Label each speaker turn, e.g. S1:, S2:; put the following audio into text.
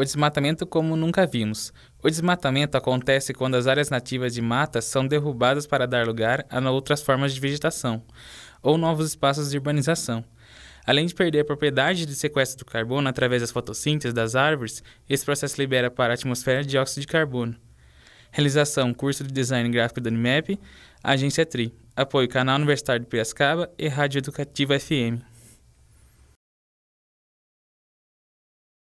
S1: o desmatamento como nunca vimos. O desmatamento acontece quando as áreas nativas de mata são derrubadas para dar lugar a outras formas de vegetação ou novos espaços de urbanização. Além de perder a propriedade de sequestro do carbono através das fotossíntese das árvores, esse processo libera para a atmosfera dióxido de carbono. Realização: Curso de Design Gráfico da Unimep, Agência TRI. Apoio: Canal Universitário de Piracicaba e Rádio Educativa FM.